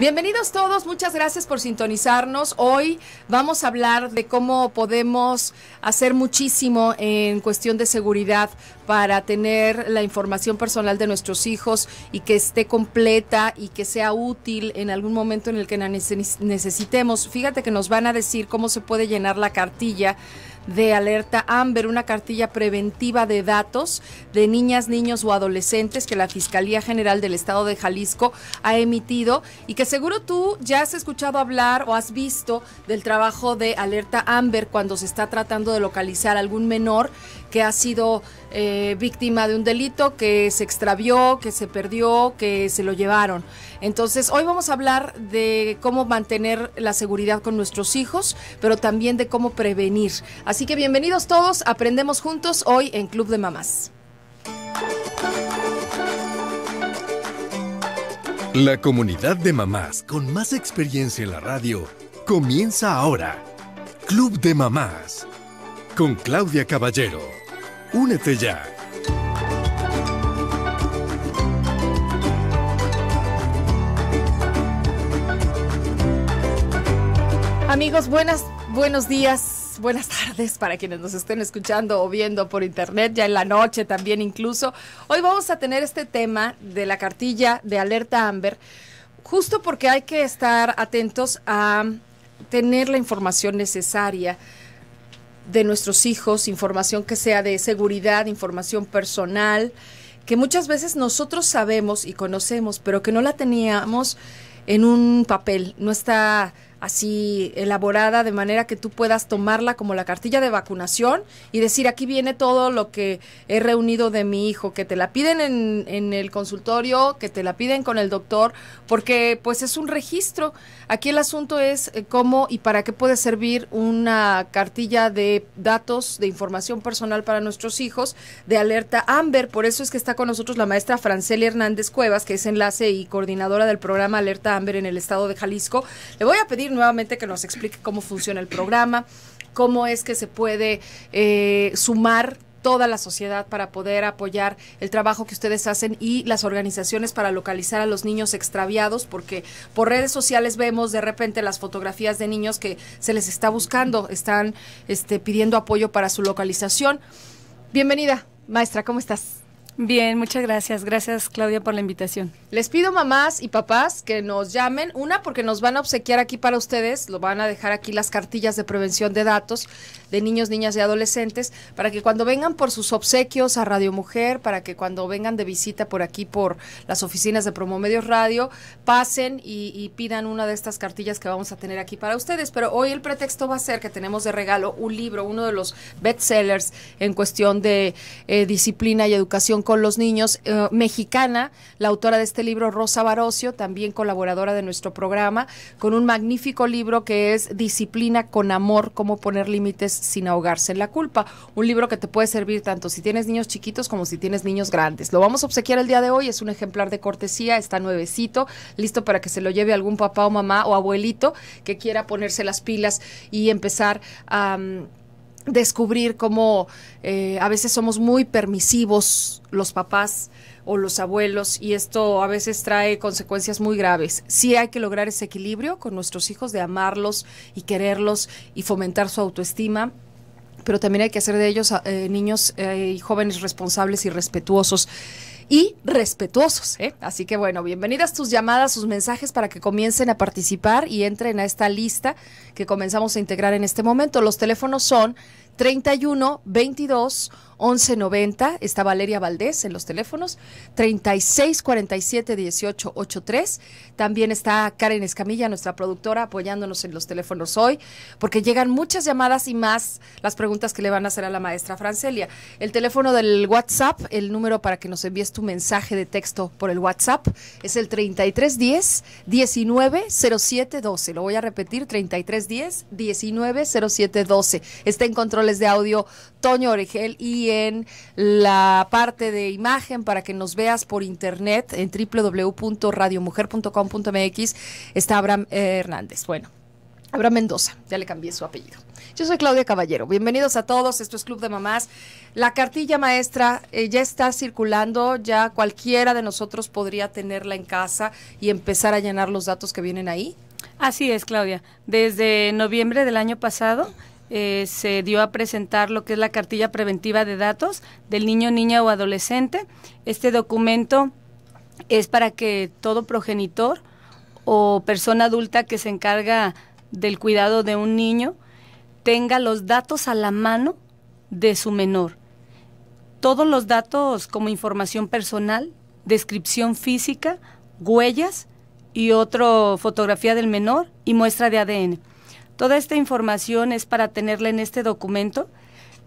Bienvenidos todos, muchas gracias por sintonizarnos. Hoy vamos a hablar de cómo podemos hacer muchísimo en cuestión de seguridad para tener la información personal de nuestros hijos y que esté completa y que sea útil en algún momento en el que necesitemos. Fíjate que nos van a decir cómo se puede llenar la cartilla de alerta AMBER, una cartilla preventiva de datos de niñas, niños o adolescentes que la Fiscalía General del Estado de Jalisco ha emitido y que seguro tú ya has escuchado hablar o has visto del trabajo de alerta AMBER cuando se está tratando de localizar algún menor que ha sido eh, víctima de un delito, que se extravió, que se perdió, que se lo llevaron. Entonces, hoy vamos a hablar de cómo mantener la seguridad con nuestros hijos, pero también de cómo prevenir. Así que bienvenidos todos, aprendemos juntos hoy en Club de Mamás. La comunidad de mamás con más experiencia en la radio comienza ahora. Club de Mamás con Claudia Caballero. Únete ya. Amigos, buenas, buenos días, buenas tardes para quienes nos estén escuchando o viendo por internet, ya en la noche también incluso. Hoy vamos a tener este tema de la cartilla de alerta Amber, justo porque hay que estar atentos a tener la información necesaria de nuestros hijos, información que sea de seguridad, información personal, que muchas veces nosotros sabemos y conocemos, pero que no la teníamos en un papel, no está así elaborada de manera que tú puedas tomarla como la cartilla de vacunación y decir aquí viene todo lo que he reunido de mi hijo, que te la piden en, el consultorio, que te la piden con el doctor, porque pues es un registro. Aquí el asunto es eh, cómo y para qué puede servir una cartilla de datos, de información personal para nuestros hijos, de alerta AMBER. Por eso es que está con nosotros la maestra Franceli Hernández Cuevas, que es enlace y coordinadora del programa Alerta AMBER en el estado de Jalisco. Le voy a pedir nuevamente que nos explique cómo funciona el programa, cómo es que se puede eh, sumar toda la sociedad para poder apoyar el trabajo que ustedes hacen y las organizaciones para localizar a los niños extraviados, porque por redes sociales vemos de repente las fotografías de niños que se les está buscando, están este, pidiendo apoyo para su localización. Bienvenida, maestra, ¿cómo estás? Bien, muchas gracias. Gracias Claudia por la invitación. Les pido mamás y papás que nos llamen, una porque nos van a obsequiar aquí para ustedes, lo van a dejar aquí las cartillas de prevención de datos de niños, niñas y adolescentes, para que cuando vengan por sus obsequios a Radio Mujer, para que cuando vengan de visita por aquí por las oficinas de Promomedios Radio, pasen y, pidan una de estas cartillas que vamos a tener aquí para ustedes. Pero hoy el pretexto va a ser que tenemos de regalo un libro, uno de los bestsellers en cuestión de eh, disciplina y educación con los niños, eh, mexicana, la autora de este libro, Rosa Barocio, también colaboradora de nuestro programa, con un magnífico libro que es Disciplina con Amor, cómo poner límites sin ahogarse en la culpa. Un libro que te puede servir tanto si tienes niños chiquitos como si tienes niños grandes. Lo vamos a obsequiar el día de hoy, es un ejemplar de cortesía, está nuevecito, listo para que se lo lleve algún papá o mamá o abuelito que quiera ponerse las pilas y empezar a... Mm, descubrir cómo eh, a veces somos muy permisivos los papás o los abuelos y esto a veces trae consecuencias muy graves. Sí hay que lograr ese equilibrio con nuestros hijos de amarlos y quererlos y fomentar su autoestima, pero también hay que hacer de ellos eh, niños eh, y jóvenes responsables y respetuosos y respetuosos. ¿eh? Así que bueno, bienvenidas tus llamadas, sus mensajes para que comiencen a participar y entren a esta lista que comenzamos a integrar en este momento. Los teléfonos son 31 22 1190. Está Valeria Valdés en los teléfonos. 3647 1883 También está Karen Escamilla, nuestra productora, apoyándonos en los teléfonos hoy, porque llegan muchas llamadas y más las preguntas que le van a hacer a la maestra Francelia. El teléfono del WhatsApp, el número para que nos envíes tu mensaje de texto por el WhatsApp, es el 3310 190712. Lo voy a repetir, 3310 190712. Está en controles de audio Toño Oregel y la parte de imagen para que nos veas por internet en www.radiomujer.com.mx está Abraham eh, Hernández. Bueno, Abraham Mendoza, ya le cambié su apellido. Yo soy Claudia Caballero. Bienvenidos a todos. Esto es Club de Mamás. La cartilla maestra eh, ya está circulando. Ya cualquiera de nosotros podría tenerla en casa y empezar a llenar los datos que vienen ahí. Así es, Claudia. Desde noviembre del año pasado eh, se dio a presentar lo que es la cartilla preventiva de datos del niño, niña o adolescente. Este documento es para que todo progenitor o persona adulta que se encarga del cuidado de un niño tenga los datos a la mano de su menor. Todos los datos como información personal, descripción física, huellas y otro fotografía del menor y muestra de ADN. Toda esta información es para tenerla en este documento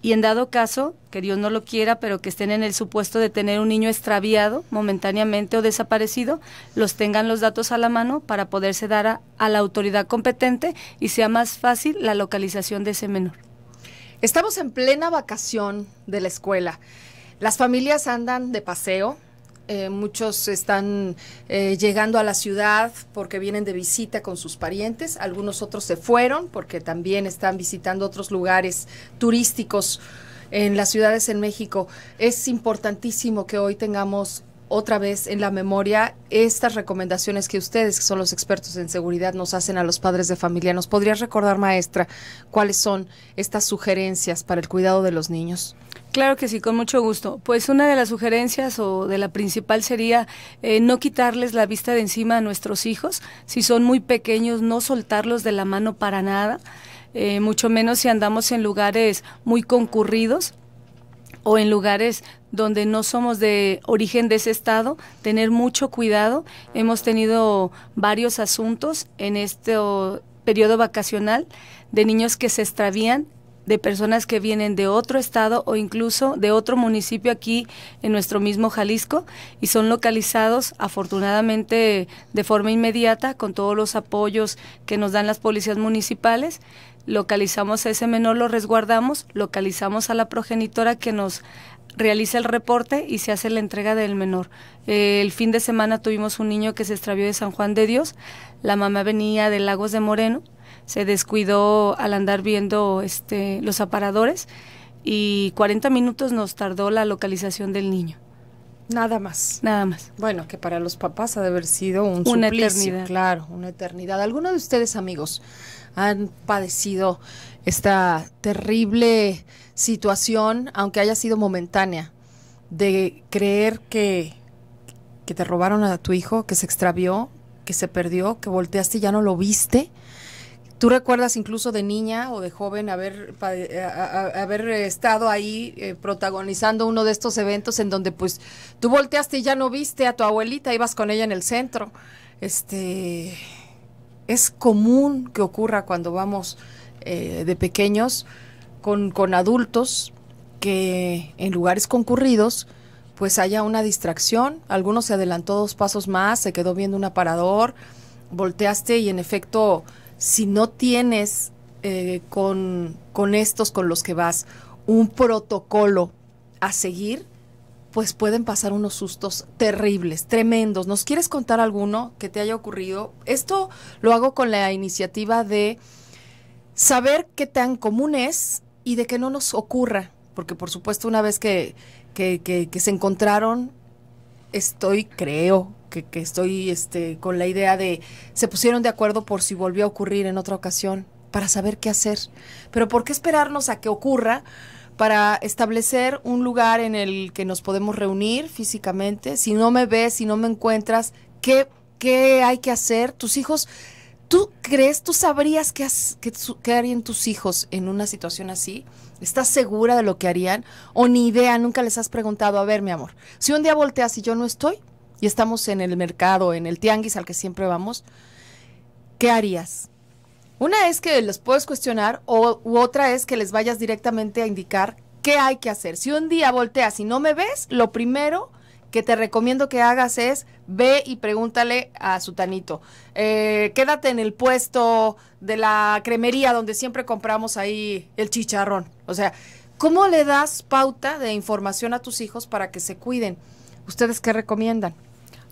y en dado caso, que Dios no lo quiera, pero que estén en el supuesto de tener un niño extraviado momentáneamente o desaparecido, los tengan los datos a la mano para poderse dar a, la autoridad competente y sea más fácil la localización de ese menor. Estamos en plena vacación de la escuela. Las familias andan de paseo, eh, muchos están eh, llegando a la ciudad porque vienen de visita con sus parientes, algunos otros se fueron porque también están visitando otros lugares turísticos en las ciudades en México. Es importantísimo que hoy tengamos otra vez en la memoria estas recomendaciones que ustedes, que son los expertos en seguridad, nos hacen a los padres de familia. ¿Nos podrías recordar, maestra, cuáles son estas sugerencias para el cuidado de los niños? Claro que sí, con mucho gusto. Pues una de las sugerencias o de la principal sería eh, no quitarles la vista de encima a nuestros hijos. Si son muy pequeños, no soltarlos de la mano para nada, eh, mucho menos si andamos en lugares muy concurridos o en lugares donde no somos de origen de ese estado, tener mucho cuidado. Hemos tenido varios asuntos en este oh, periodo vacacional de niños que se extravían de personas que vienen de otro estado o incluso de otro municipio aquí en nuestro mismo Jalisco y son localizados afortunadamente de forma inmediata con todos los apoyos que nos dan las policías municipales. Localizamos a ese menor, lo resguardamos, localizamos a la progenitora que nos realiza el reporte y se hace la entrega del menor. Eh, el fin de semana tuvimos un niño que se extravió de San Juan de Dios, la mamá venía de Lagos de Moreno, se descuidó al andar viendo este, los aparadores y 40 minutos nos tardó la localización del niño. Nada más. Nada más. Bueno, que para los papás ha de haber sido un una eternidad. Claro, una eternidad. ¿Alguno de ustedes, amigos, han padecido esta terrible situación, aunque haya sido momentánea, de creer que, que te robaron a tu hijo, que se extravió, que se perdió, que volteaste y ya no lo viste? ¿Tú recuerdas incluso de niña o de joven haber, eh, estado ahí eh, protagonizando uno de estos eventos en donde pues tú volteaste y ya no viste a tu abuelita, ibas con ella en el centro? Este, es común que ocurra cuando vamos eh, de pequeños con, con adultos que en lugares concurridos pues haya una distracción, algunos se adelantó dos pasos más, se quedó viendo un aparador, volteaste y en efecto si no tienes eh, con, estos con los que vas un protocolo a seguir, pues pueden pasar unos sustos terribles, tremendos. ¿Nos quieres contar alguno que te haya ocurrido? Esto lo hago con la iniciativa de saber qué tan común es y de que no nos ocurra, porque por supuesto una vez que, que se encontraron, estoy, creo, que, estoy este, con la idea de se pusieron de acuerdo por si volvió a ocurrir en otra ocasión para saber qué hacer. Pero ¿por qué esperarnos a que ocurra? para establecer un lugar en el que nos podemos reunir físicamente. Si no me ves, si no me encuentras, ¿qué, qué hay que hacer? Tus hijos, ¿tú crees, tú sabrías qué, harían tus hijos en una situación así? ¿Estás segura de lo que harían? ¿O ni idea, nunca les has preguntado? A ver, mi amor, si un día volteas y yo no estoy, y estamos en el mercado, en el tianguis al que siempre vamos, ¿qué harías? Una es que los puedes cuestionar o, u otra es que les vayas directamente a indicar qué hay que hacer. Si un día volteas y no me ves, lo primero que te recomiendo que hagas es ve y pregúntale a su Eh, quédate en el puesto de la cremería donde siempre compramos ahí el chicharrón. O sea, ¿cómo le das pauta de información a tus hijos para que se cuiden? ¿Ustedes qué recomiendan?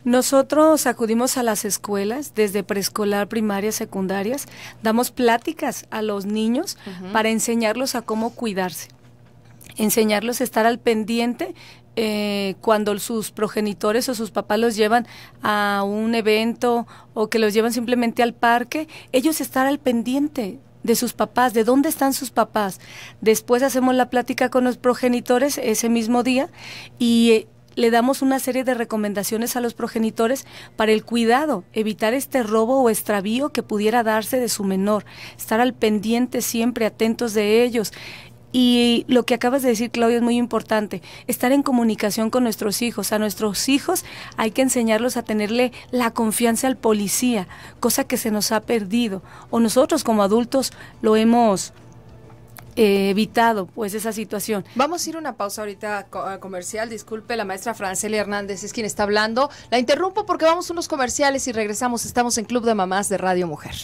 Nosotros acudimos a las escuelas desde preescolar, primaria, secundarias, damos pláticas a los niños para enseñarlos a cómo cuidarse, enseñarlos a estar al pendiente eh, cuando sus progenitores o sus papás los llevan a un evento o que los llevan simplemente al parque, ellos estar al pendiente de sus papás, de dónde están sus papás. Después hacemos la plática con los progenitores ese mismo día y eh, le damos una serie de recomendaciones a los progenitores para el cuidado, evitar este robo o extravío que pudiera darse de su menor, estar al pendiente siempre, atentos de ellos. Y lo que acabas de decir, Claudia, es muy importante. Estar en comunicación con nuestros hijos. A nuestros hijos hay que enseñarlos a tenerle la confianza al policía, cosa que se nos ha perdido. O nosotros como adultos lo hemos eh, evitado pues esa situación. Vamos a ir una pausa ahorita comercial. Disculpe, la maestra Francela Hernández es quien está hablando. La interrumpo porque vamos a unos comerciales y regresamos. Estamos en Club de Mamás de Radio Mujer.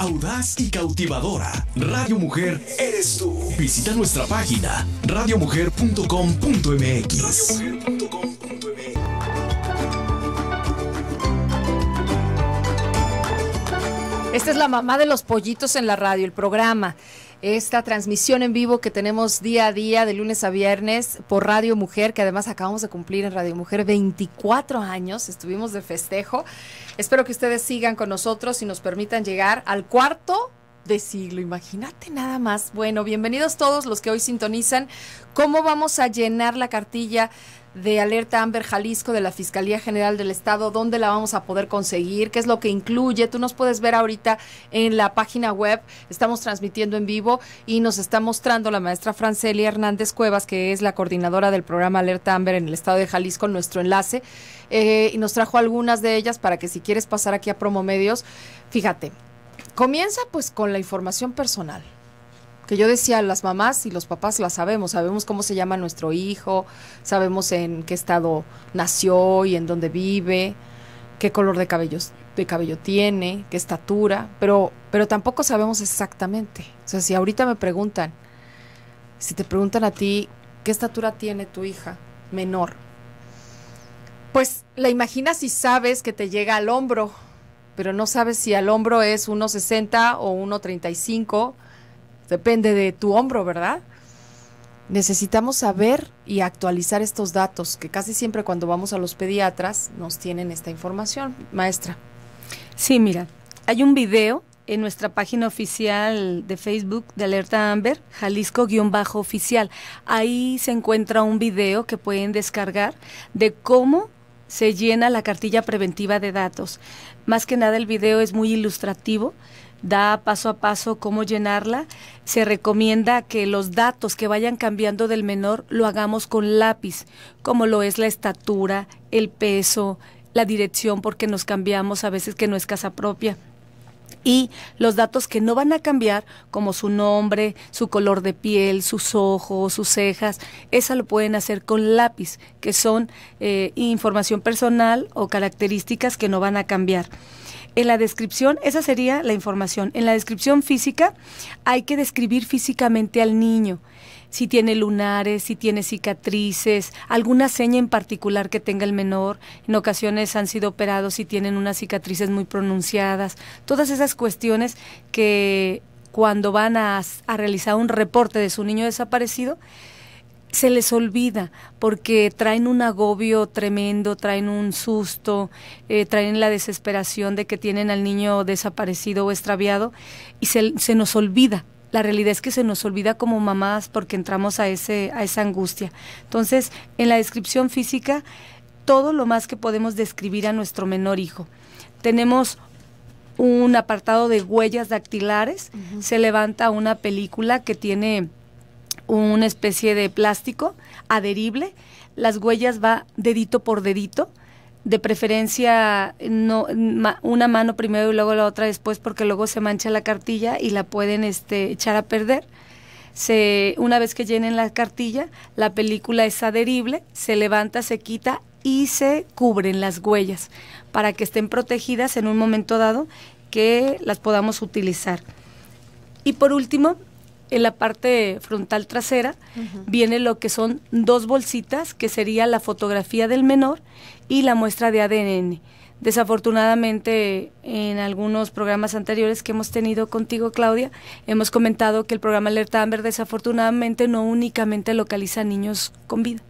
audaz y cautivadora. Radio Mujer eres tú. Visita nuestra página radiomujer.com.mx. Esta es la mamá de los pollitos en la radio, el programa. Esta transmisión en vivo que tenemos día a día, de lunes a viernes, por Radio Mujer, que además acabamos de cumplir en Radio Mujer 24 años, estuvimos de festejo. Espero que ustedes sigan con nosotros y nos permitan llegar al cuarto de siglo, imagínate nada más. Bueno, bienvenidos todos los que hoy sintonizan. ¿Cómo vamos a llenar la cartilla de Alerta Amber Jalisco de la Fiscalía General del Estado, dónde la vamos a poder conseguir, qué es lo que incluye. Tú nos puedes ver ahorita en la página web, estamos transmitiendo en vivo y nos está mostrando la maestra Francelia Hernández Cuevas, que es la coordinadora del programa Alerta Amber en el Estado de Jalisco, nuestro enlace, eh, y nos trajo algunas de ellas para que si quieres pasar aquí a Promomedios, fíjate, comienza pues con la información personal que yo decía, las mamás y los papás la sabemos, sabemos cómo se llama nuestro hijo, sabemos en qué estado nació y en dónde vive, qué color de cabellos de cabello tiene, qué estatura, pero pero tampoco sabemos exactamente. O sea, si ahorita me preguntan, si te preguntan a ti qué estatura tiene tu hija menor, pues la imaginas y sabes que te llega al hombro, pero no sabes si al hombro es 1.60 o 1.35 depende de tu hombro, ¿verdad? Necesitamos saber y actualizar estos datos, que casi siempre cuando vamos a los pediatras nos tienen esta información. Maestra. Sí, mira, hay un video en nuestra página oficial de Facebook de Alerta Amber, Jalisco-oficial. Ahí se encuentra un video que pueden descargar de cómo se llena la cartilla preventiva de datos. Más que nada el video es muy ilustrativo da paso a paso cómo llenarla. Se recomienda que los datos que vayan cambiando del menor lo hagamos con lápiz, como lo es la estatura, el peso, la dirección, porque nos cambiamos a veces que no es casa propia. Y los datos que no van a cambiar, como su nombre, su color de piel, sus ojos, sus cejas, esa lo pueden hacer con lápiz, que son eh, información personal o características que no van a cambiar. En la descripción, esa sería la información. En la descripción física hay que describir físicamente al niño. Si tiene lunares, si tiene cicatrices, alguna seña en particular que tenga el menor. En ocasiones han sido operados y tienen unas cicatrices muy pronunciadas. Todas esas cuestiones que cuando van a, a realizar un reporte de su niño desaparecido, se les olvida porque traen un agobio tremendo, traen un susto, eh, traen la desesperación de que tienen al niño desaparecido o extraviado y se, nos olvida. La realidad es que se nos olvida como mamás porque entramos a, ese, a esa angustia. Entonces, en la descripción física, todo lo más que podemos describir a nuestro menor hijo. Tenemos un apartado de huellas dactilares, se levanta una película que tiene una especie de plástico adherible, las huellas va dedito por dedito, de preferencia no una mano primero y luego la otra después porque luego se mancha la cartilla y la pueden este, echar a perder. Se, una vez que llenen la cartilla, la película es adherible, se levanta, se quita y se cubren las huellas para que estén protegidas en un momento dado que las podamos utilizar. Y por último, en la parte frontal trasera viene lo que son dos bolsitas, que sería la fotografía del menor y la muestra de ADN. Desafortunadamente, en algunos programas anteriores que hemos tenido contigo, Claudia, hemos comentado que el programa Alerta Amber desafortunadamente no únicamente localiza niños con vida.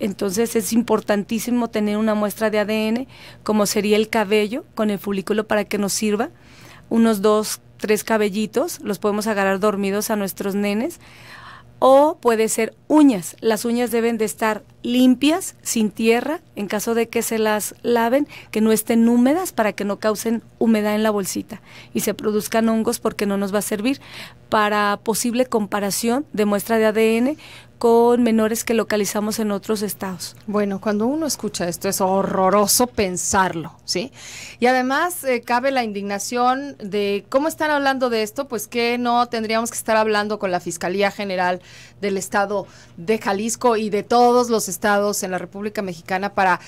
Entonces es importantísimo tener una muestra de ADN, como sería el cabello con el folículo para que nos sirva unos dos tres cabellitos, los podemos agarrar dormidos a nuestros nenes. O puede ser uñas. Las uñas deben de estar limpias, sin tierra, en caso de que se las laven, que no estén húmedas para que no causen humedad en la bolsita y se produzcan hongos porque no nos va a servir para posible comparación de muestra de ADN con menores que localizamos en otros estados. Bueno, cuando uno escucha esto es horroroso pensarlo, ¿sí? Y además eh, cabe la indignación de cómo están hablando de esto, pues que no tendríamos que estar hablando con la Fiscalía General del Estado de Jalisco y de todos los estados en la República Mexicana para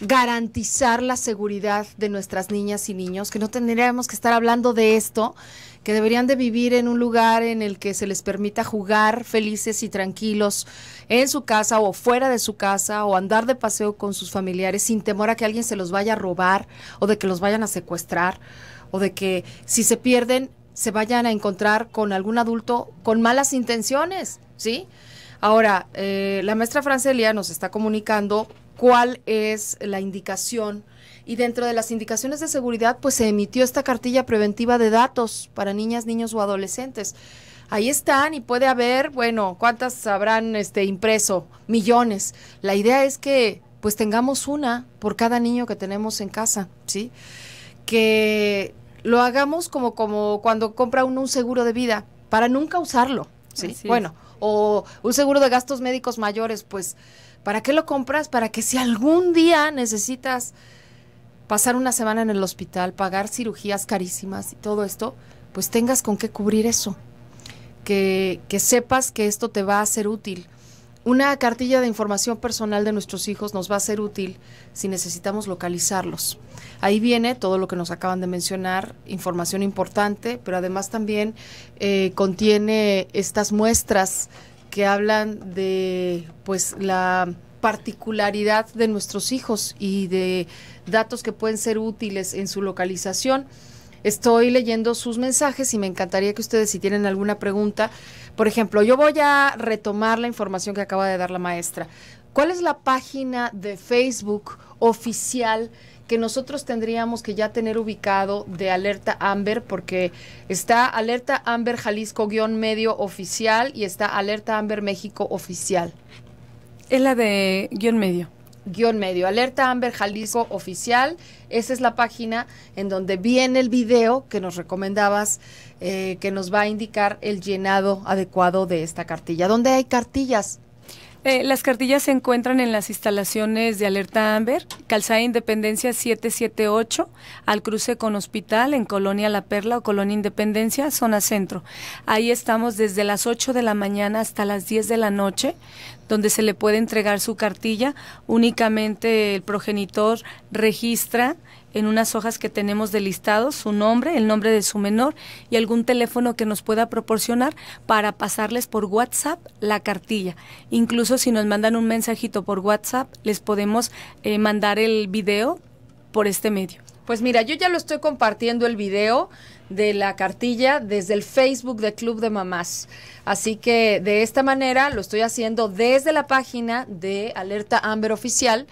garantizar la seguridad de nuestras niñas y niños, que no tendríamos que estar hablando de esto que deberían de vivir en un lugar en el que se les permita jugar felices y tranquilos en su casa o fuera de su casa o andar de paseo con sus familiares sin temor a que alguien se los vaya a robar o de que los vayan a secuestrar o de que si se pierden se vayan a encontrar con algún adulto con malas intenciones, ¿sí? Ahora, eh, la maestra Francelia nos está comunicando cuál es la indicación y dentro de las indicaciones de seguridad, pues se emitió esta cartilla preventiva de datos para niñas, niños o adolescentes. Ahí están y puede haber, bueno, ¿cuántas habrán este impreso? Millones. La idea es que pues tengamos una por cada niño que tenemos en casa, ¿sí? Que lo hagamos como, como cuando compra uno un seguro de vida, para nunca usarlo, ¿sí? bueno, o un seguro de gastos médicos mayores, pues, ¿para qué lo compras? Para que si algún día necesitas pasar una semana en el hospital, pagar cirugías carísimas y todo esto, pues tengas con qué cubrir eso. Que, que sepas que esto te va a ser útil. Una cartilla de información personal de nuestros hijos nos va a ser útil si necesitamos localizarlos. Ahí viene todo lo que nos acaban de mencionar, información importante, pero además también eh, contiene estas muestras que hablan de pues la particularidad de nuestros hijos y de datos que pueden ser útiles en su localización. Estoy leyendo sus mensajes y me encantaría que ustedes si tienen alguna pregunta, por ejemplo, yo voy a retomar la información que acaba de dar la maestra. ¿Cuál es la página de Facebook oficial que nosotros tendríamos que ya tener ubicado de Alerta Amber, porque está Alerta Amber Jalisco-medio guión oficial y está Alerta Amber México oficial. Es la de guión medio guión medio. Alerta Amber Jalisco Oficial. Esa es la página en donde viene el video que nos recomendabas, eh, que nos va a indicar el llenado adecuado de esta cartilla. ¿Dónde hay cartillas? Eh, las cartillas se encuentran en las instalaciones de Alerta Amber, Calzada Independencia 778, al cruce con Hospital, en Colonia La Perla o Colonia Independencia, zona centro. Ahí estamos desde las 8 de la mañana hasta las 10 de la noche, donde se le puede entregar su cartilla. Únicamente el progenitor registra en unas hojas que tenemos de su nombre, el nombre de su menor y algún teléfono que nos pueda proporcionar para pasarles por WhatsApp la cartilla. Incluso si nos mandan un mensajito por WhatsApp, les podemos eh, mandar el video por este medio. Pues mira, yo ya lo estoy compartiendo el video de la cartilla desde el Facebook de Club de Mamás. Así que de esta manera lo estoy haciendo desde la página de Alerta Amber Oficial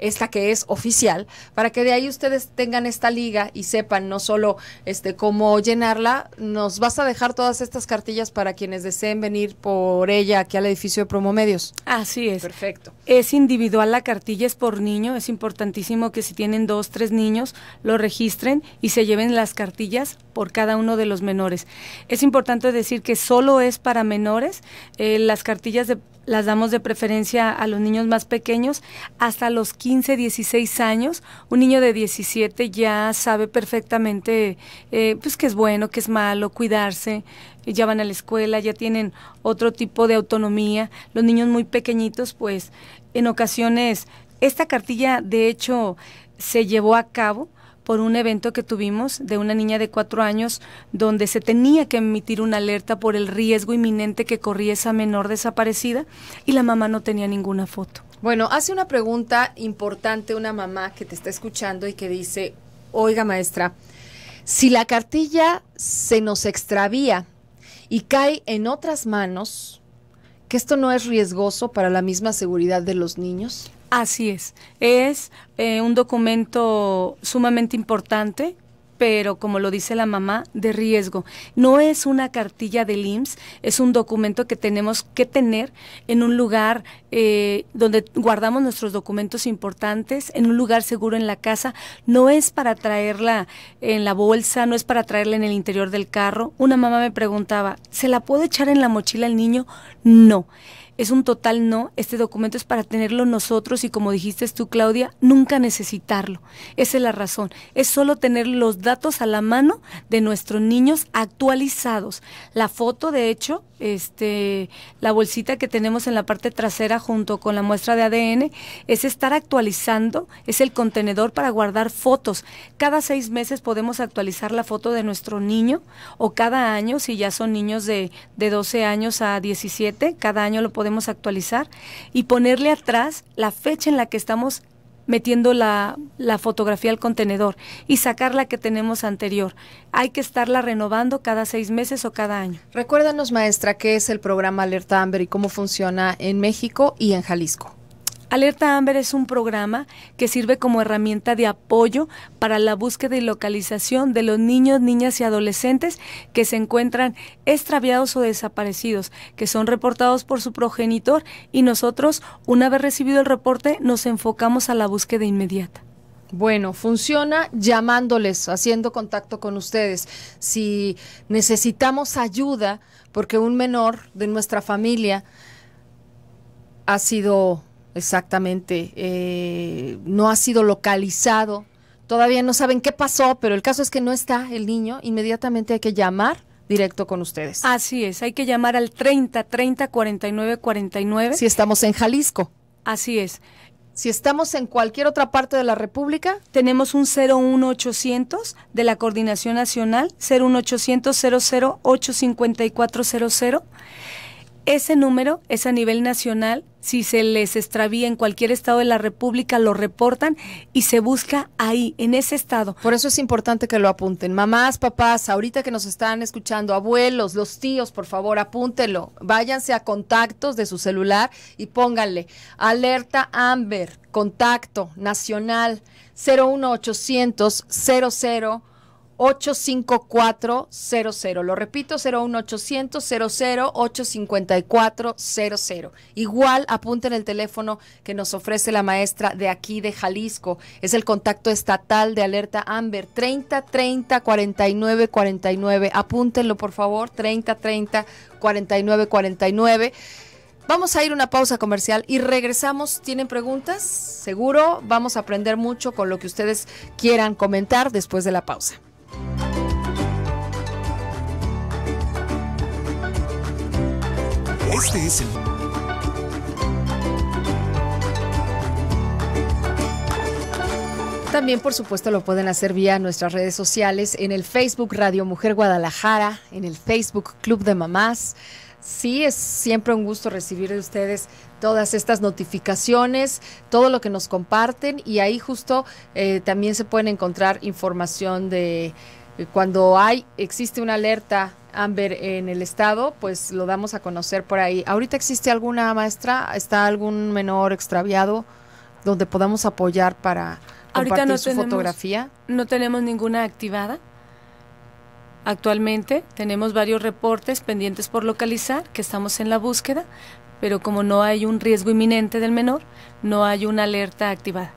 esta que es oficial, para que de ahí ustedes tengan esta liga y sepan no solo este cómo llenarla, nos vas a dejar todas estas cartillas para quienes deseen venir por ella aquí al edificio de Promomedios. Así es. Perfecto. Es individual la cartilla, es por niño, es importantísimo que si tienen dos, tres niños, lo registren y se lleven las cartillas por cada uno de los menores. Es importante decir que solo es para menores, eh, las cartillas de las damos de preferencia a los niños más pequeños hasta los 15, 16 años. Un niño de 17 ya sabe perfectamente eh, pues que es bueno, que es malo, cuidarse, eh, ya van a la escuela, ya tienen otro tipo de autonomía. Los niños muy pequeñitos pues en ocasiones esta cartilla de hecho se llevó a cabo por un evento que tuvimos de una niña de cuatro años donde se tenía que emitir una alerta por el riesgo inminente que corría esa menor desaparecida y la mamá no tenía ninguna foto. Bueno, hace una pregunta importante una mamá que te está escuchando y que dice, oiga maestra, si la cartilla se nos extravía y cae en otras manos, que esto no es riesgoso para la misma seguridad de los niños? Así es. Es eh, un documento sumamente importante pero como lo dice la mamá, de riesgo. No es una cartilla del IMSS, es un documento que tenemos que tener en un lugar eh, donde guardamos nuestros documentos importantes, en un lugar seguro en la casa. No es para traerla en la bolsa, no es para traerla en el interior del carro. Una mamá me preguntaba, ¿se la puede echar en la mochila al niño? No es un total no. Este documento es para tenerlo nosotros y como dijiste tú, Claudia, nunca necesitarlo. Esa es la razón. Es solo tener los datos a la mano de nuestros niños actualizados. La foto, de hecho, este, la bolsita que tenemos en la parte trasera junto con la muestra de ADN, es estar actualizando, es el contenedor para guardar fotos. Cada seis meses podemos actualizar la foto de nuestro niño o cada año, si ya son niños de, de 12 años a 17, cada año lo podemos actualizar y ponerle atrás la fecha en la que estamos metiendo la, la, fotografía al contenedor y sacar la que tenemos anterior. Hay que estarla renovando cada seis meses o cada año. Recuérdanos, maestra, qué es el programa Alerta Amber y cómo funciona en México y en Jalisco. Alerta Amber es un programa que sirve como herramienta de apoyo para la búsqueda y localización de los niños, niñas y adolescentes que se encuentran extraviados o desaparecidos, que son reportados por su progenitor y nosotros, una vez recibido el reporte, nos enfocamos a la búsqueda inmediata. Bueno, funciona llamándoles, haciendo contacto con ustedes. Si necesitamos ayuda, porque un menor de nuestra familia ha sido Exactamente. Eh, no ha sido localizado. Todavía no saben qué pasó, pero el caso es que no está el niño. Inmediatamente hay que llamar directo con ustedes. Así es, hay que llamar al 30 30 49 49. Si estamos en Jalisco. Así es. Si estamos en cualquier otra parte de la República, tenemos un 01800 de la Coordinación Nacional, 01800 00 cero ese número es a nivel nacional. Si se les extravía en cualquier estado de la República, lo reportan y se busca ahí, en ese estado. Por eso es importante que lo apunten. Mamás, papás, ahorita que nos están escuchando, abuelos, los tíos, por favor, apúntenlo. Váyanse a contactos de su celular y pónganle alerta Amber, contacto nacional 01800 85400. Lo repito, 01800 cuatro, Igual apunten el teléfono que nos ofrece la maestra de aquí de Jalisco. Es el contacto estatal de alerta AMBER 30 30 Apúntenlo, por favor, 30 30 Vamos a ir una pausa comercial y regresamos. ¿Tienen preguntas? Seguro vamos a aprender mucho con lo que ustedes quieran comentar después de la pausa. Este es el... También, por supuesto, lo pueden hacer vía nuestras redes sociales, en el Facebook Radio Mujer Guadalajara, en el Facebook Club de Mamás. Sí, es siempre un gusto recibir de ustedes todas estas notificaciones, todo lo que nos comparten y ahí justo eh, también se pueden encontrar información de eh, cuando hay existe una alerta Amber en el estado, pues lo damos a conocer por ahí. Ahorita existe alguna maestra, está algún menor extraviado donde podamos apoyar para compartir su fotografía. No tenemos ninguna activada Actualmente tenemos varios reportes pendientes por localizar que estamos en la búsqueda, pero como no hay un riesgo inminente del menor, no hay una alerta activada.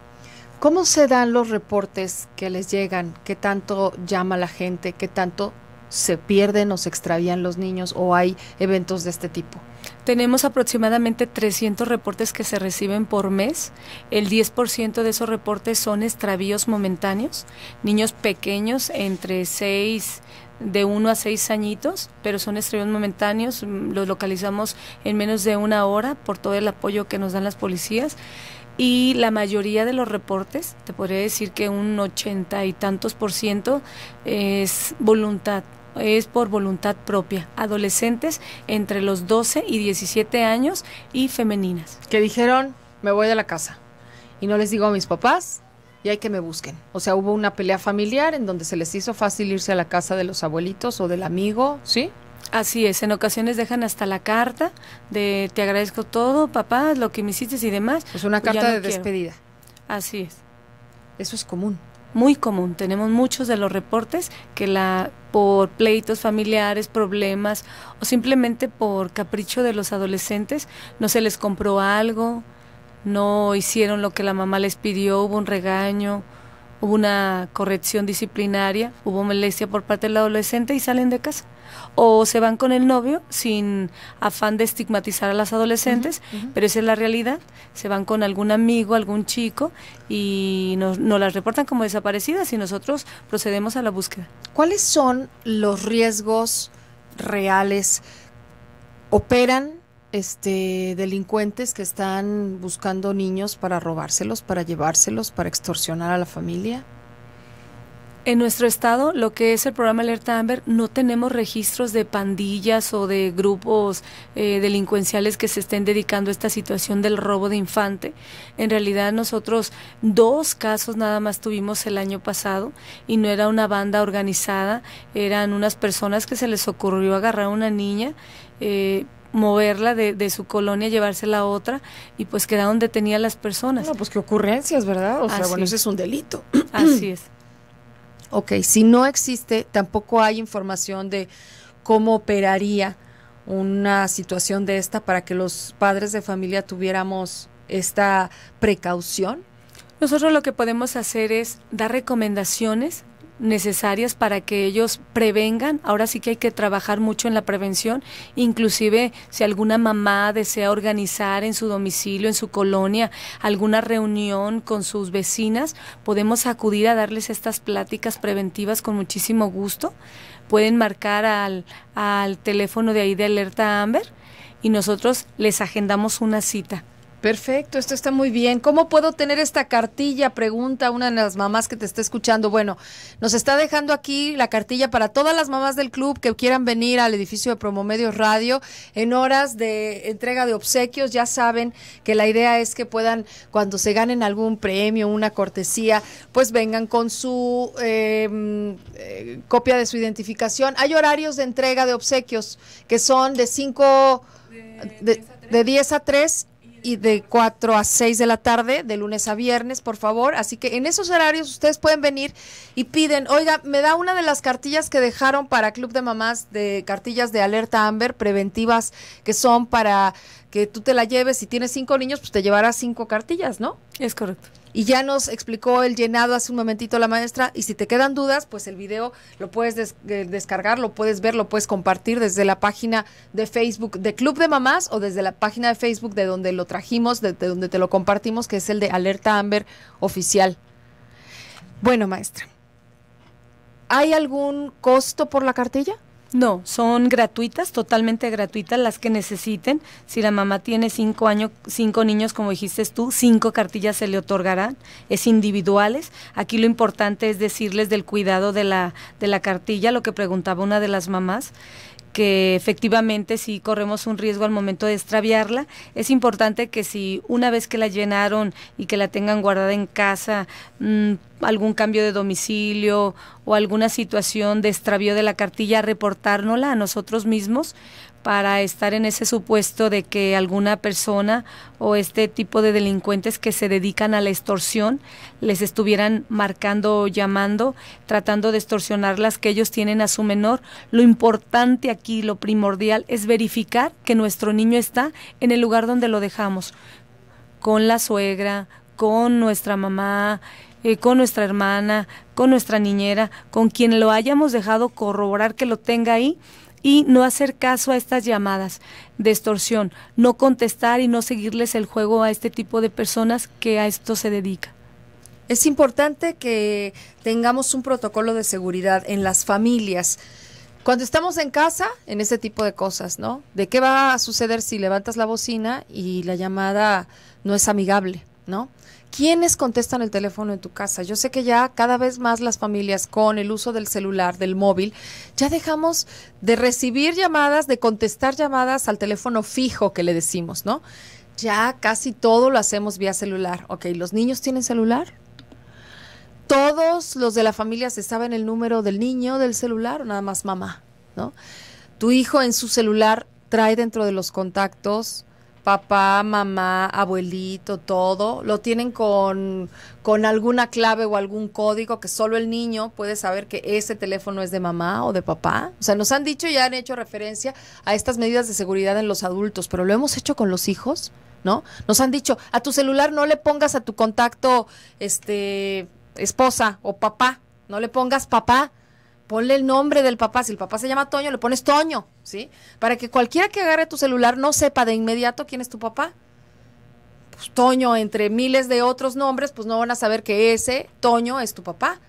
¿Cómo se dan los reportes que les llegan? ¿Qué tanto llama la gente? ¿Qué tanto se pierden o se extravían los niños o hay eventos de este tipo? Tenemos aproximadamente 300 reportes que se reciben por mes. El 10% de esos reportes son extravíos momentáneos, niños pequeños entre 6, de 1 a 6 añitos, pero son estrellas momentáneos, mm, los localizamos en menos de una hora por todo el apoyo que nos dan las policías. Y la mayoría de los reportes, te podría decir que un ochenta y tantos por ciento es voluntad, es por voluntad propia, adolescentes entre los 12 y 17 años y femeninas. Que dijeron, me voy de la casa y no les digo a mis papás y hay que me busquen. O sea, hubo una pelea familiar en donde se les hizo fácil irse a la casa de los abuelitos o del amigo, ¿sí? Así es, en ocasiones dejan hasta la carta de te agradezco todo, papá, lo que me hiciste y demás. Es pues una pues carta de despedida. Así es. Eso es común. Muy común. Tenemos muchos de los reportes que la por pleitos familiares, problemas o simplemente por capricho de los adolescentes no se les compró algo, no hicieron lo que la mamá les pidió, hubo un regaño, hubo una corrección disciplinaria, hubo molestia por parte del adolescente y salen de casa. O se van con el novio sin afán de estigmatizar a las adolescentes, pero esa es la realidad. Se van con algún amigo, algún chico y no nos las reportan como desaparecidas y nosotros procedemos a la búsqueda. ¿Cuáles son los riesgos reales? ¿Operan este, delincuentes que están buscando niños para robárselos, para llevárselos, para extorsionar a la familia? En nuestro estado, lo que es el programa Alerta Amber, no tenemos registros de pandillas o de grupos eh, delincuenciales que se estén dedicando a esta situación del robo de infante. En realidad, nosotros dos casos nada más tuvimos el año pasado y no era una banda organizada, eran unas personas que se les ocurrió agarrar a una niña. Eh, moverla de, su colonia, llevársela a otra y pues donde tenía las personas. Bueno, pues qué ocurrencias, ¿verdad? O sea, bueno, ese es un delito. Así es. Ok, si no existe, tampoco hay información de cómo operaría una situación de esta para que los padres de familia tuviéramos esta precaución. Nosotros lo que podemos hacer es dar recomendaciones necesarias para que ellos prevengan. Ahora sí que hay que trabajar mucho en la prevención, inclusive si alguna mamá desea organizar en su domicilio, en su colonia, alguna reunión con sus vecinas, podemos acudir a darles estas pláticas preventivas con muchísimo gusto. Pueden marcar al, al teléfono de ahí de alerta Amber y nosotros les agendamos una cita. Perfecto, esto está muy bien. ¿Cómo puedo tener esta cartilla? Pregunta una de las mamás que te está escuchando. Bueno, nos está dejando aquí la cartilla para todas las mamás del club que quieran venir al edificio de Promomedios Radio en horas de entrega de obsequios. Ya saben que la idea es que puedan, cuando se ganen algún premio, una cortesía, pues vengan con su em, eh, copia de su identificación. Hay horarios de entrega de obsequios que son de 5... De, de 10 a 3 y de 4 a 6 de la tarde, de lunes a viernes, por favor. Así que en esos horarios ustedes pueden venir y piden, oiga, me da una de las cartillas que dejaron para Club de Mamás, de cartillas de alerta Amber preventivas que son para que tú te la lleves. Si tienes cinco niños, pues te llevarás cinco cartillas, ¿no? Es correcto. Y ya nos explicó el llenado hace un momentito la maestra. Y si te quedan dudas, pues el video lo puedes eh, descargar, lo puedes ver, lo puedes compartir desde la página de Facebook de Club de Mamás o desde la página de Facebook de donde lo trajimos, de donde te lo compartimos, que es el de Alerta Amber Oficial. Bueno, maestra, ¿hay algún costo por la cartilla? No, son gratuitas, totalmente gratuitas las que necesiten. Si la mamá tiene cinco años, cinco niños, como dijiste tú, cinco cartillas se le otorgarán, es individuales. Aquí lo importante es decirles del cuidado de la, de la cartilla, lo que preguntaba una de las mamás que efectivamente si corremos un riesgo al momento de extraviarla, es importante que si una vez que la llenaron y que la tengan guardada en casa, mm, algún cambio de domicilio o alguna situación de extravío de la cartilla, reportárnosla a nosotros mismos para estar en ese supuesto de que alguna persona o este tipo de delincuentes que se dedican a la extorsión les estuvieran marcando o llamando, tratando de extorsionarlas que ellos tienen a su menor. Lo importante aquí, lo primordial, es verificar que nuestro niño está en el lugar donde lo dejamos, con la suegra, con nuestra mamá, eh, con nuestra hermana, con nuestra niñera, con quien lo hayamos dejado corroborar que lo tenga ahí y no hacer caso a estas llamadas de extorsión, no contestar y no seguirles el juego a este tipo de personas que a esto se dedica. Es importante que tengamos un protocolo de seguridad en las familias. Cuando estamos en casa, en ese tipo de cosas, ¿no? ¿De qué va a suceder si levantas la bocina y la llamada no es amigable, ¿no? ¿Quiénes contestan el teléfono en tu casa? Yo sé que ya cada vez más las familias con el uso del celular, del móvil, ya dejamos de recibir llamadas, de contestar llamadas al teléfono fijo que le decimos, ¿no? Ya casi todo lo hacemos vía celular. Ok, ¿los niños tienen celular? ¿Todos los de la familia se saben el número del niño del celular o nada más mamá, ¿no? Tu hijo en su celular trae dentro de los contactos papá, mamá, abuelito, todo, lo tienen con, con alguna clave o algún código que solo el niño puede saber que ese teléfono es de mamá o de papá. O sea, nos han dicho y han hecho referencia a estas medidas de seguridad en los adultos, pero lo hemos hecho con los hijos, ¿no? Nos han dicho, a tu celular no le pongas a tu contacto, este, esposa o papá, no le pongas papá ponle el nombre del papá. Si el papá se llama Toño, le pones Toño, ¿sí? Para que cualquiera que agarre tu celular no sepa de inmediato quién es tu papá. Pues, Toño, entre miles de otros nombres, pues no van a saber que ese Toño es tu papá.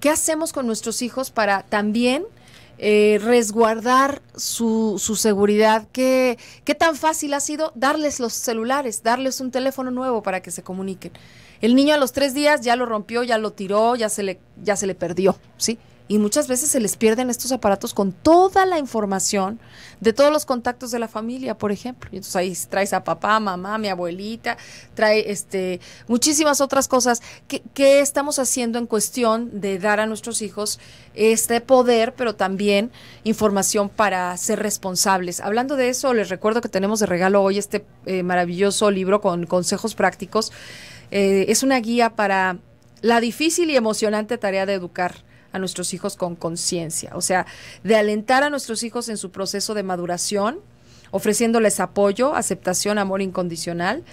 ¿Qué hacemos con nuestros hijos para también eh, resguardar su, seguridad? ¿Qué, ¿Qué tan fácil ha sido darles los celulares, darles un teléfono nuevo para que se comuniquen? El niño a los tres días ya lo rompió, ya lo tiró, ya se le, ya se le perdió, ¿sí? Y muchas veces se les pierden estos aparatos con toda la información de todos los contactos de la familia, por ejemplo. entonces ahí traes a papá, mamá, mi abuelita, trae este, muchísimas otras cosas. ¿Qué, estamos haciendo en cuestión de dar a nuestros hijos este poder, pero también información para ser responsables? Hablando de eso, les recuerdo que tenemos de regalo hoy este eh, maravilloso libro con consejos prácticos. Eh, es una guía para la difícil y emocionante tarea de educar a nuestros hijos con conciencia, o sea, de alentar a nuestros hijos en su proceso de maduración, ofreciéndoles apoyo, aceptación, amor incondicional.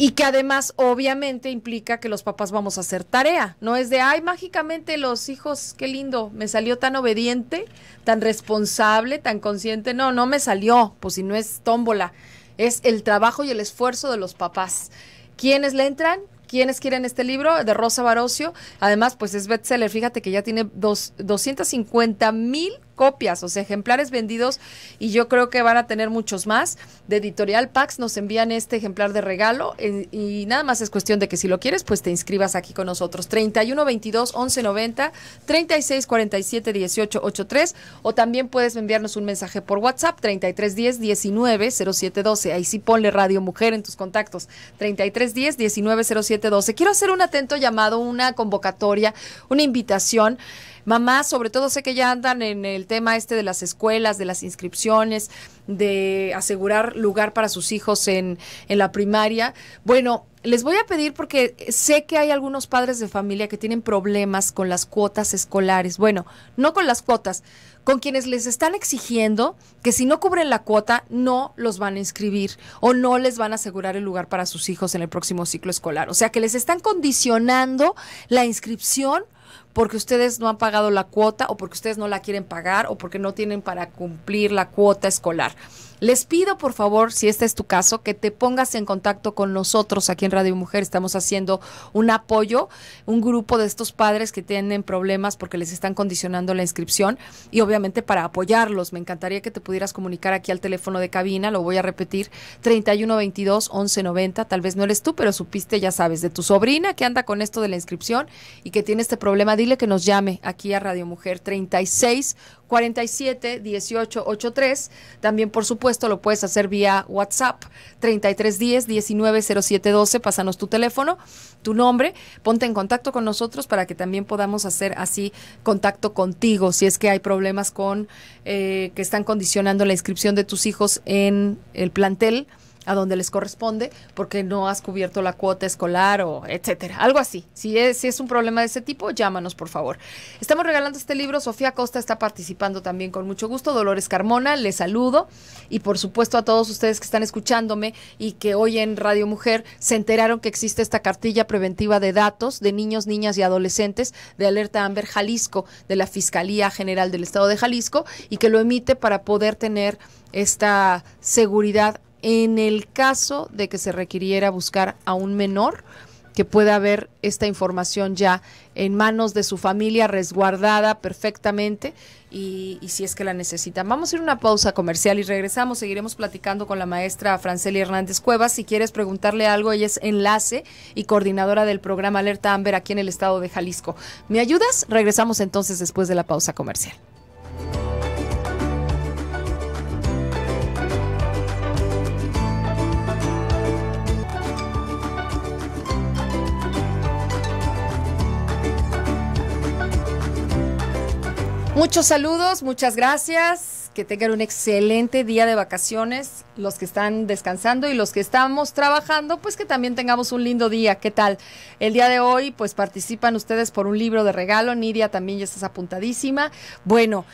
Y que además obviamente implica que los papás vamos a hacer tarea. No es de, ay, mágicamente los hijos, qué lindo, me salió tan obediente, tan responsable, tan consciente. No, no me salió, pues si no es tómbola. Es el trabajo y el esfuerzo de los papás. ¿Quiénes le entran? ¿Quiénes quieren este libro? De Rosa Barocio. Además, pues es bestseller. Fíjate que ya tiene dos, 250 mil copias, o sea, ejemplares vendidos y yo creo que van a tener muchos más. De Editorial Pax nos envían este ejemplar de regalo eh, y nada más es cuestión de que si lo quieres, pues te inscribas aquí con nosotros. 31 22 11 90 36 47 18 83 o también puedes enviarnos un mensaje por WhatsApp 33 10 19 07 12. Ahí sí ponle Radio Mujer en tus contactos. 33 10 19 07 12. Quiero hacer un atento llamado, una convocatoria, una invitación mamás, sobre todo sé que ya andan en el tema este de las escuelas, de las inscripciones, de asegurar lugar para sus hijos en, en la primaria. Bueno, les voy a pedir porque sé que hay algunos padres de familia que tienen problemas con las cuotas escolares. Bueno, no con las cuotas, con quienes les están exigiendo que si no cubren la cuota no los van a inscribir o no les van a asegurar el lugar para sus hijos en el próximo ciclo escolar. O sea que les están condicionando la inscripción porque ustedes no han pagado la cuota o porque ustedes no la quieren pagar o porque no tienen para cumplir la cuota escolar. Les pido, por favor, si este es tu caso, que te pongas en contacto con nosotros aquí en Radio Mujer. Estamos haciendo un apoyo, un grupo de estos padres que tienen problemas porque les están condicionando la inscripción y obviamente para apoyarlos. Me encantaría que te pudieras comunicar aquí al teléfono de cabina, lo voy a repetir, 3122 1190. Tal vez no eres tú, pero supiste, ya sabes, de tu sobrina que anda con esto de la inscripción y que tiene este problema. Dile que nos llame aquí a Radio Mujer 36 47 18 83. También, por supuesto, lo puedes hacer vía WhatsApp 3310 19 07 12. Pásanos tu teléfono, tu nombre, ponte en contacto con nosotros para que también podamos hacer así contacto contigo si es que hay problemas con eh, que están condicionando la inscripción de tus hijos en el plantel a donde les corresponde porque no has cubierto la cuota escolar o etcétera. Algo así. Si es, si es un problema de ese tipo, llámanos, por favor. Estamos regalando este libro. Sofía Costa está participando también con mucho gusto. Dolores Carmona, les saludo. Y por supuesto a todos ustedes que están escuchándome y que hoy en Radio Mujer se enteraron que existe esta cartilla preventiva de datos de niños, niñas y adolescentes de Alerta Amber Jalisco de la Fiscalía General del Estado de Jalisco y que lo emite para poder tener esta seguridad en el caso de que se requiriera buscar a un menor que pueda haber esta información ya en manos de su familia, resguardada perfectamente, y, si es que la necesitan. Vamos a ir a una pausa comercial y regresamos, seguiremos platicando con la maestra Franceli Hernández Cuevas. Si quieres preguntarle algo, ella es enlace y coordinadora del programa Alerta Amber aquí en el estado de Jalisco. ¿Me ayudas? Regresamos entonces después de la pausa comercial. Muchos saludos, muchas gracias. Que tengan un excelente día de vacaciones. Los que están descansando y los que estamos trabajando, pues que también tengamos un lindo día. ¿Qué tal? El día de hoy, pues participan ustedes por un libro de regalo. Nidia también ya estás apuntadísima. Bueno,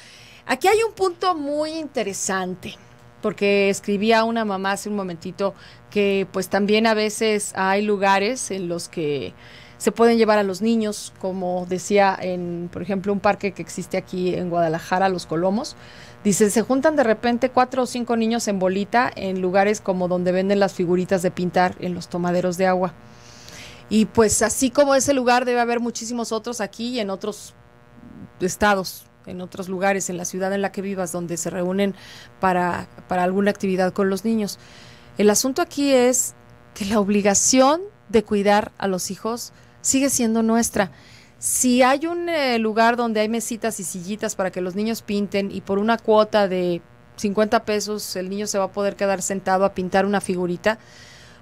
aquí hay un punto muy interesante porque escribía una mamá hace un momentito que pues también a veces hay lugares en los que se pueden llevar a los niños, como decía en, por ejemplo, un parque que existe aquí en Guadalajara, Los Colomos. Dice, se juntan de repente cuatro o cinco niños en bolita en lugares como donde venden las figuritas de pintar en los tomaderos de agua. Y pues así como ese lugar debe haber muchísimos otros aquí y en otros estados, en otros lugares, en la ciudad en la que vivas, donde se reúnen para, para alguna actividad con los niños. El asunto aquí es que la obligación de cuidar a los hijos sigue siendo nuestra. Si hay un eh, lugar donde hay mesitas y sillitas para que los niños pinten y por una cuota de 50 pesos el niño se va a poder quedar sentado a pintar una figurita,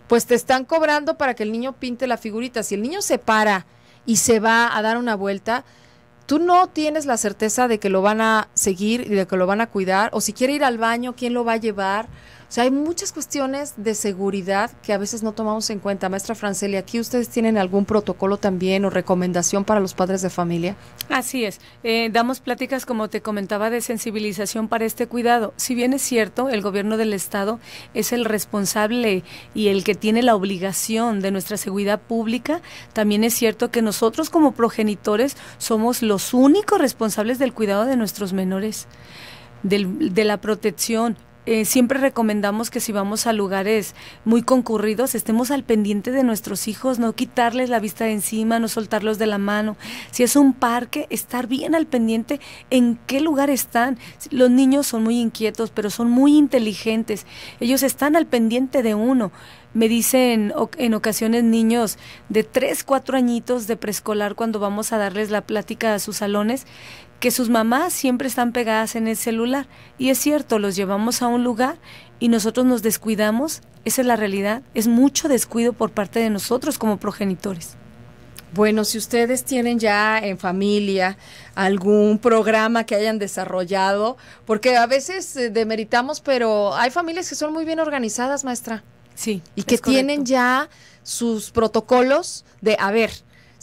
pues te están cobrando para que el niño pinte la figurita. Si el niño se para y se va a dar una vuelta, tú no tienes la certeza de que lo van a seguir y de que lo van a cuidar, o si quiere ir al baño, ¿quién lo va a llevar? sea, hay muchas cuestiones de seguridad que a veces no tomamos en cuenta. Maestra Franceli, ¿aquí ustedes tienen algún protocolo también o recomendación para los padres de familia? Así es. Eh, damos pláticas, como te comentaba, de sensibilización para este cuidado. Si bien es cierto, el gobierno del Estado es el responsable y el que tiene la obligación de nuestra seguridad pública, también es cierto que nosotros como progenitores somos los únicos responsables del cuidado de nuestros menores. de la protección, eh, siempre recomendamos que si vamos a lugares muy concurridos, estemos al pendiente de nuestros hijos, no quitarles la vista de encima, no soltarlos de la mano. Si es un parque, estar bien al pendiente en qué lugar están. Los niños son muy inquietos, pero son muy inteligentes. Ellos están al pendiente de uno. Me dicen en ocasiones niños de 3, 4 añitos de preescolar cuando vamos a darles la plática a sus salones que sus mamás siempre están pegadas en el celular. Y es cierto, los llevamos a un lugar y nosotros nos descuidamos. Esa es la realidad. Es mucho descuido por parte de nosotros como progenitores. Bueno, si ustedes tienen ya en familia algún programa que hayan desarrollado, porque a veces eh, demeritamos, pero hay familias que son muy bien organizadas, maestra. Sí. Y que tienen ya sus protocolos de, a ver,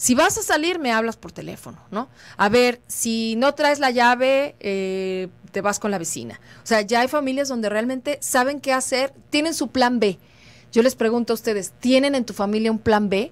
si vas a salir, me hablas por teléfono, ¿no? A ver, si no traes la llave, eh, te vas con la vecina. O sea, ya hay familias donde realmente saben qué hacer, tienen su plan B. Yo les pregunto a ustedes, ¿tienen en tu familia un plan B?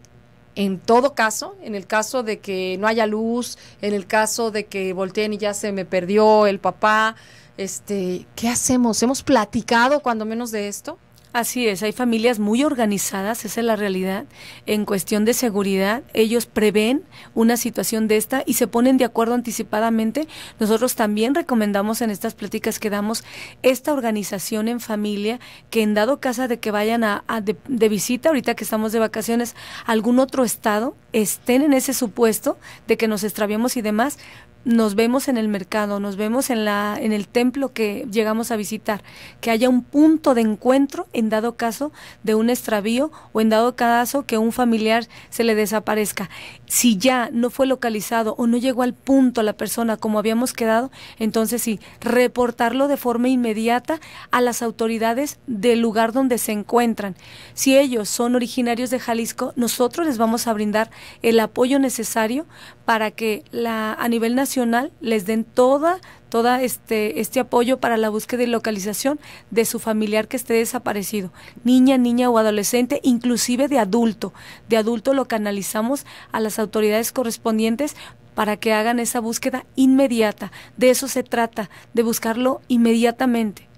En todo caso, en el caso de que no haya luz, en el caso de que volteen y ya se me perdió el papá, este, ¿qué hacemos? ¿Hemos platicado cuando menos de esto? Así es, hay familias muy organizadas, esa es la realidad. En cuestión de seguridad, ellos prevén una situación de esta y se ponen de acuerdo anticipadamente. Nosotros también recomendamos en estas pláticas que damos esta organización en familia, que en dado caso de que vayan a, de, visita, ahorita que estamos de vacaciones, algún otro estado, estén en ese supuesto de que nos extraviamos y demás, nos vemos en el mercado, nos vemos en, la, en el templo que llegamos a visitar, que haya un punto de encuentro en dado caso de un extravío o en dado caso que un familiar se le desaparezca. Si ya no fue localizado o no llegó al punto la persona como habíamos quedado, entonces sí, reportarlo de forma inmediata a las autoridades del lugar donde se encuentran. Si ellos son originarios de Jalisco, nosotros les vamos a brindar el apoyo necesario para que la, a nivel nacional les den toda toda este este apoyo para la búsqueda y localización de su familiar que esté desaparecido, niña, niña o adolescente, inclusive de adulto. De adulto lo canalizamos a las autoridades correspondientes para que hagan esa búsqueda inmediata. De eso se trata, de buscarlo inmediatamente.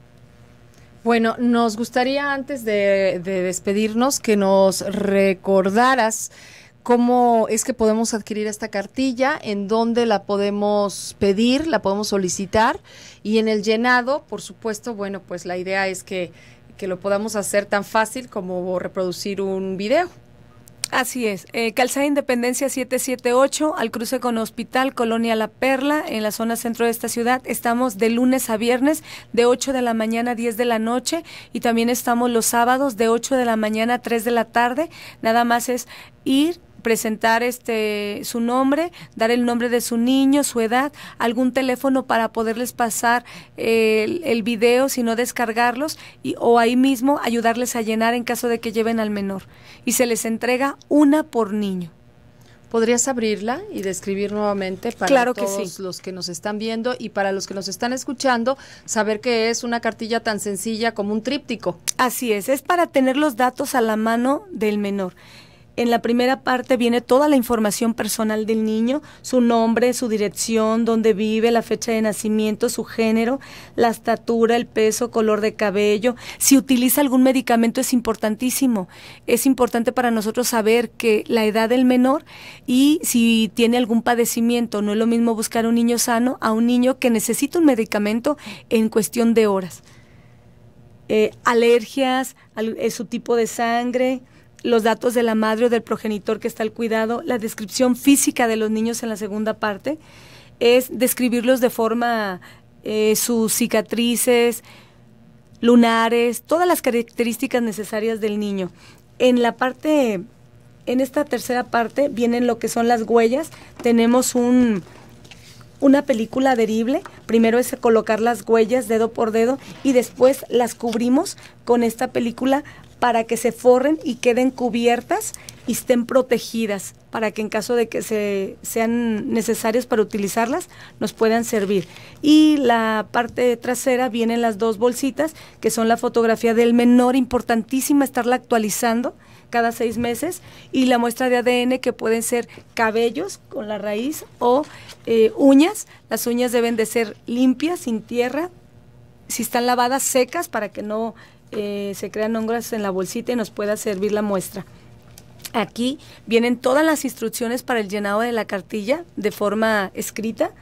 Bueno, nos gustaría antes de, de despedirnos que nos recordaras cómo es que podemos adquirir esta cartilla, en dónde la podemos pedir, la podemos solicitar y en el llenado, por supuesto, bueno, pues la idea es que, lo podamos hacer tan fácil como reproducir un video. Así es, eh, Calzada Independencia 778 al cruce con Hospital Colonia La Perla en la zona centro de esta ciudad. Estamos de lunes a viernes de 8 de la mañana a 10 de la noche y también estamos los sábados de 8 de la mañana a 3 de la tarde. Nada más es ir presentar este su nombre, dar el nombre de su niño, su edad, algún teléfono para poderles pasar eh, el, el video, si no descargarlos, y, o ahí mismo ayudarles a llenar en caso de que lleven al menor. Y se les entrega una por niño. ¿Podrías abrirla y describir nuevamente para todos los que nos están viendo y para los que nos están escuchando saber que es una cartilla tan sencilla como un tríptico? Así es, es para tener los datos a la mano del menor en la primera parte viene toda la información personal del niño, su nombre, su dirección, dónde vive, la fecha de nacimiento, su género, la estatura, el peso, color de cabello. Si utiliza algún medicamento es importantísimo. Es importante para nosotros saber que la edad del menor y si tiene algún padecimiento. No es lo mismo buscar un niño sano a un niño que necesita un medicamento en cuestión de horas. Eh, alergias, eh, su tipo de sangre, los datos de la madre o del progenitor que está al cuidado, la descripción física de los niños en la segunda parte, es describirlos de forma eh, sus cicatrices, lunares, todas las características necesarias del niño. En la parte, en esta tercera parte vienen lo que son las huellas. Tenemos un, una película adherible. Primero es colocar las huellas dedo por dedo y después las cubrimos con esta película para que se forren y queden cubiertas y estén protegidas para que en caso de que se, sean necesarias para utilizarlas nos puedan servir. Y la parte trasera vienen las dos bolsitas que son la fotografía del menor, importantísima estarla actualizando cada seis meses y la muestra de ADN que pueden ser cabellos con la raíz o eh, uñas. Las uñas deben de ser limpias, sin tierra, si están lavadas secas para que no eh, se crean hongras en la bolsita y nos pueda servir la muestra. Aquí vienen todas las instrucciones para el llenado de la cartilla de forma escrita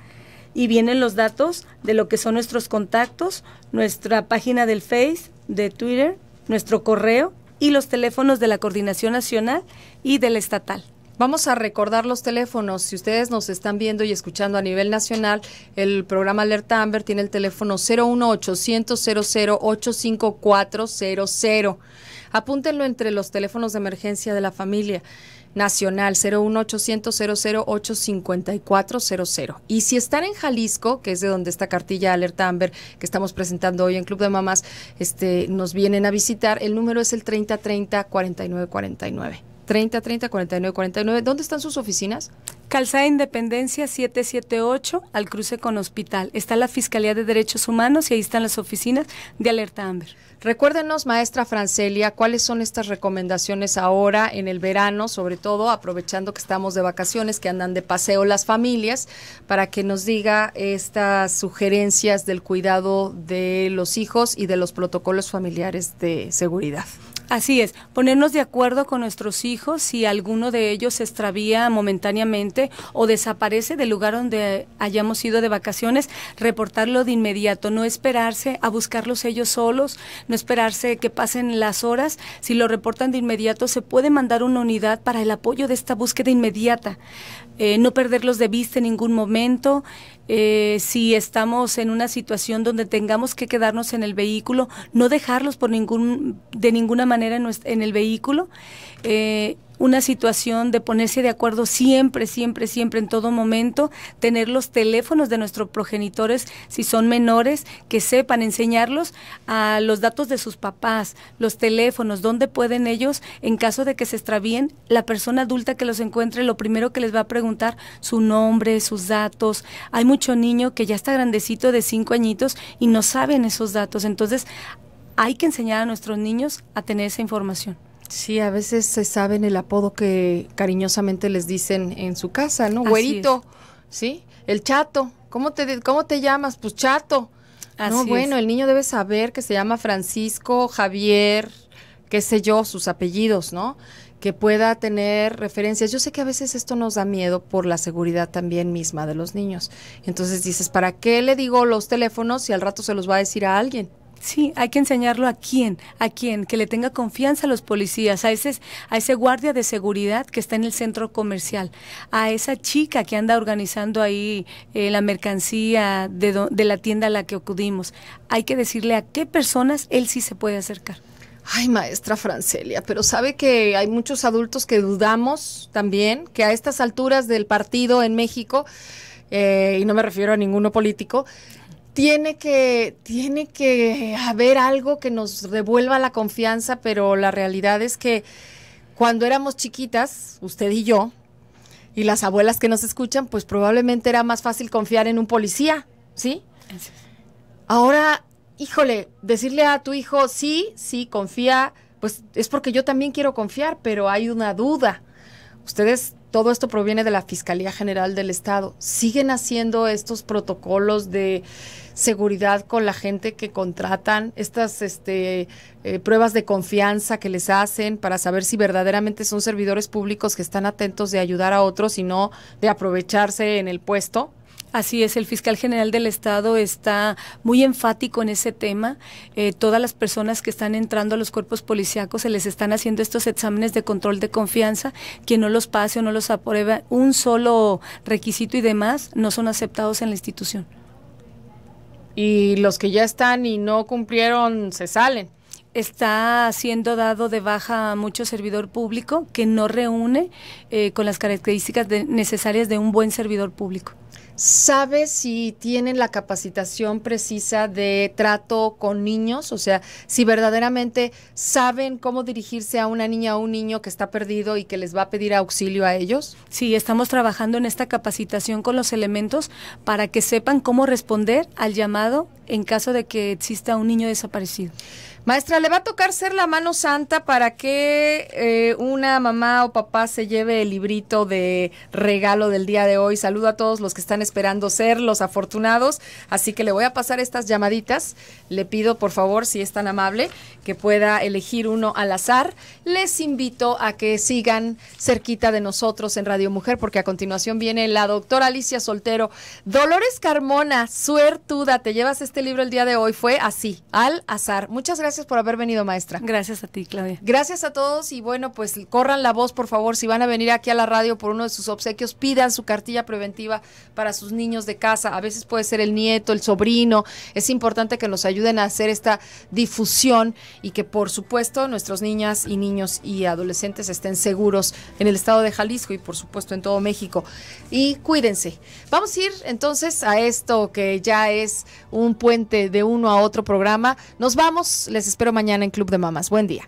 y vienen los datos de lo que son nuestros contactos, nuestra página del Face, de Twitter, nuestro correo y los teléfonos de la Coordinación Nacional y del Estatal. Vamos a recordar los teléfonos. Si ustedes nos están viendo y escuchando a nivel nacional, el programa Alerta Amber tiene el teléfono 01800 85400. Apúntenlo entre los teléfonos de emergencia de la familia nacional 01800 Y si están en Jalisco, que es de donde esta cartilla Alerta Amber que estamos presentando hoy en Club de Mamás, este nos vienen a visitar, el número es el 3030 4949. 30 30 49 49. ¿Dónde están sus oficinas? Calzada Independencia 778 al cruce con Hospital. Está la Fiscalía de Derechos Humanos y ahí están las oficinas de Alerta Amber. Recuérdenos, maestra Francelia, cuáles son estas recomendaciones ahora en el verano, sobre todo aprovechando que estamos de vacaciones, que andan de paseo las familias, para que nos diga estas sugerencias del cuidado de los hijos y de los protocolos familiares de seguridad. Así es, ponernos de acuerdo con nuestros hijos si alguno de ellos se extravía momentáneamente o desaparece del lugar donde hayamos ido de vacaciones, reportarlo de inmediato, no esperarse a buscarlos ellos solos, no esperarse que pasen las horas. Si lo reportan de inmediato, se puede mandar una unidad para el apoyo de esta búsqueda inmediata. Eh, no perderlos de vista en ningún momento. Eh, si estamos en una situación donde tengamos que quedarnos en el vehículo, no dejarlos por ningún, de ninguna manera en, el vehículo. Eh, una situación de ponerse de acuerdo siempre, siempre, siempre, en todo momento, tener los teléfonos de nuestros progenitores, si son menores, que sepan enseñarlos a los datos de sus papás, los teléfonos, dónde pueden ellos, en caso de que se extravíen, la persona adulta que los encuentre, lo primero que les va a preguntar su nombre, sus datos. Hay mucho niño que ya está grandecito de cinco añitos y no saben esos datos. Entonces, hay que enseñar a nuestros niños a tener esa información. Sí, a veces se saben el apodo que cariñosamente les dicen en su casa, ¿no? Güerito, ¿sí? El chato. ¿Cómo te, ¿Cómo te llamas? Pues chato. no, bueno, el niño debe saber que se llama Francisco, Javier, qué sé yo, sus apellidos, ¿no? Que pueda tener referencias. Yo sé que a veces esto nos da miedo por la seguridad también misma de los niños. Entonces dices, ¿para qué le digo los teléfonos si al rato se los va a decir a alguien? Sí, hay que enseñarlo a quién, a quién, que le tenga confianza a los policías, a ese, a ese guardia de seguridad que está en el centro comercial, a esa chica que anda organizando ahí eh, la mercancía de, de la tienda a la que acudimos. Hay que decirle a qué personas él sí se puede acercar. Ay, maestra Francelia, pero sabe que hay muchos adultos que dudamos también que a estas alturas del partido en México, eh, y no me refiero a ninguno político, tiene que, tiene que haber algo que nos devuelva la confianza, pero la realidad es que cuando éramos chiquitas, usted y yo, y las abuelas que nos escuchan, pues probablemente era más fácil confiar en un policía, ¿sí? Ahora, híjole, decirle a tu hijo, sí, sí, confía, pues es porque yo también quiero confiar, pero hay una duda. Ustedes todo esto proviene de la Fiscalía General del Estado. ¿Siguen haciendo estos protocolos de seguridad con la gente que contratan, estas este, eh, pruebas de confianza que les hacen para saber si verdaderamente son servidores públicos que están atentos de ayudar a otros y no de aprovecharse en el puesto? Así es, el fiscal general del Estado está muy enfático en ese tema. Eh, todas las personas que están entrando a los cuerpos policíacos se les están haciendo estos exámenes de control de confianza. Quien no los pase o no los aprueba un solo requisito y demás no son aceptados en la institución. Y los que ya están y no cumplieron se salen está siendo dado de baja a mucho servidor público que no reúne eh, con las características necesarias de un buen servidor público sabe si tienen la capacitación precisa de trato con niños, o sea, si verdaderamente saben cómo dirigirse a una niña o un niño que está perdido y que les va a pedir auxilio a ellos. Sí, estamos trabajando en esta capacitación con los elementos para que sepan cómo responder al llamado en caso de que exista un niño desaparecido. Maestra, ¿le va a tocar ser la mano santa para que eh, una mamá o papá se lleve el librito de regalo del día de hoy? Saludo a todos los que están esperando ser los afortunados, así que le voy a pasar estas llamaditas. Le pido, por favor, si es tan amable, que pueda elegir uno al azar. Les invito a que sigan cerquita de nosotros en Radio Mujer, porque a continuación viene la doctora Alicia Soltero. Dolores Carmona, suertuda, te llevas este libro el día de hoy. Fue así, al azar. Muchas gracias por haber venido, maestra. Gracias a ti, Claudia. Gracias a todos y bueno, pues corran la voz, por favor, si van a venir aquí a la radio por uno de sus obsequios, pidan su cartilla preventiva para sus niños de casa. A veces puede ser el nieto, el sobrino. Es importante que nos ayuden a hacer esta difusión y que por supuesto nuestros niñas y niños y adolescentes estén seguros en el estado de Jalisco y por supuesto en todo México. Y cuídense. Vamos a ir entonces a esto que ya es un puente de uno a otro programa. Nos vamos. Les espero mañana en Club de Mamas. Buen día.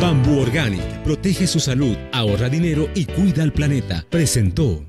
Bambú Organic protege su salud, ahorra dinero y cuida al planeta. Presentó.